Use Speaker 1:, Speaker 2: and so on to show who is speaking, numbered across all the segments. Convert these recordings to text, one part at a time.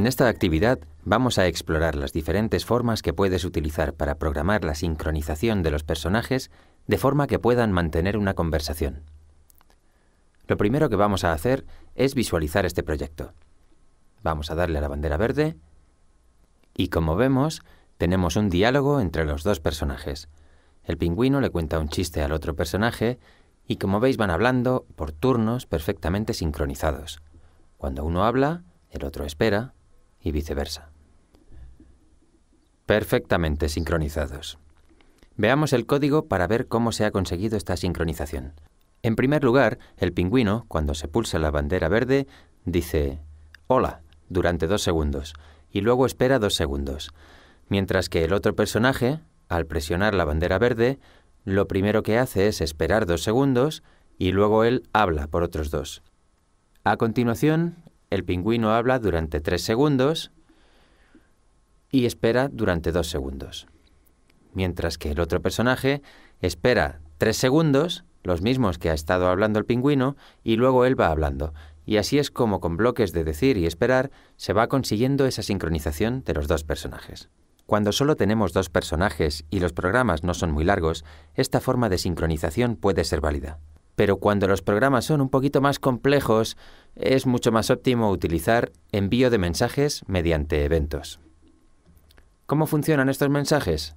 Speaker 1: En esta actividad vamos a explorar las diferentes formas que puedes utilizar para programar la sincronización de los personajes de forma que puedan mantener una conversación. Lo primero que vamos a hacer es visualizar este proyecto. Vamos a darle a la bandera verde y como vemos tenemos un diálogo entre los dos personajes. El pingüino le cuenta un chiste al otro personaje y como veis van hablando por turnos perfectamente sincronizados. Cuando uno habla, el otro espera, y viceversa. Perfectamente sincronizados. Veamos el código para ver cómo se ha conseguido esta sincronización. En primer lugar, el pingüino, cuando se pulsa la bandera verde, dice Hola durante dos segundos y luego espera dos segundos, mientras que el otro personaje, al presionar la bandera verde, lo primero que hace es esperar dos segundos y luego él habla por otros dos. A continuación, el pingüino habla durante tres segundos y espera durante dos segundos. Mientras que el otro personaje espera tres segundos, los mismos que ha estado hablando el pingüino, y luego él va hablando. Y así es como con bloques de decir y esperar se va consiguiendo esa sincronización de los dos personajes. Cuando solo tenemos dos personajes y los programas no son muy largos, esta forma de sincronización puede ser válida pero cuando los programas son un poquito más complejos, es mucho más óptimo utilizar envío de mensajes mediante eventos. ¿Cómo funcionan estos mensajes?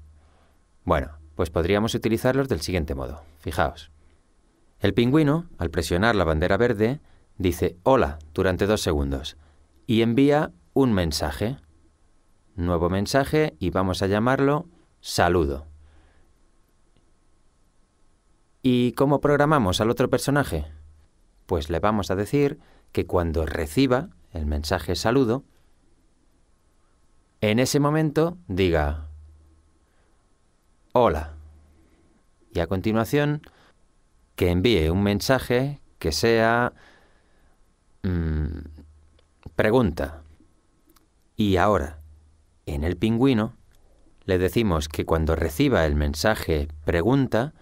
Speaker 1: Bueno, pues podríamos utilizarlos del siguiente modo. Fijaos. El pingüino, al presionar la bandera verde, dice hola durante dos segundos y envía un mensaje. Nuevo mensaje y vamos a llamarlo saludo. ¿Y cómo programamos al otro personaje? Pues le vamos a decir que cuando reciba el mensaje saludo, en ese momento diga hola. Y a continuación que envíe un mensaje que sea mm, pregunta. Y ahora, en el pingüino, le decimos que cuando reciba el mensaje pregunta,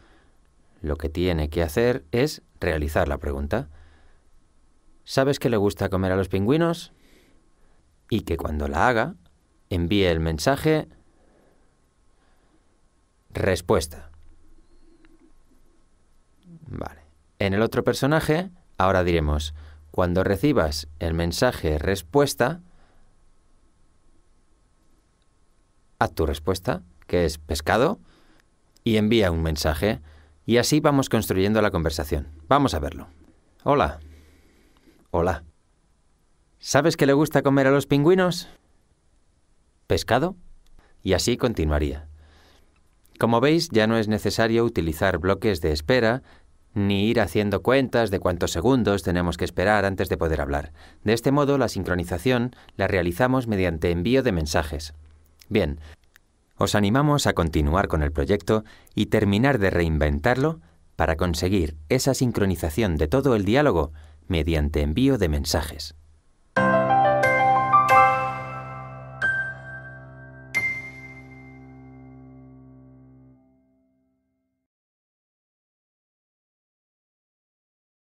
Speaker 1: lo que tiene que hacer es realizar la pregunta. ¿Sabes que le gusta comer a los pingüinos? Y que cuando la haga, envíe el mensaje respuesta. Vale. En el otro personaje, ahora diremos, cuando recibas el mensaje respuesta, haz tu respuesta, que es pescado, y envía un mensaje. Y así vamos construyendo la conversación. Vamos a verlo. Hola. Hola. ¿Sabes qué le gusta comer a los pingüinos? ¿Pescado? Y así continuaría. Como veis, ya no es necesario utilizar bloques de espera ni ir haciendo cuentas de cuántos segundos tenemos que esperar antes de poder hablar. De este modo, la sincronización la realizamos mediante envío de mensajes. Bien, os animamos a continuar con el proyecto y terminar de reinventarlo para conseguir esa sincronización de todo el diálogo mediante envío de mensajes.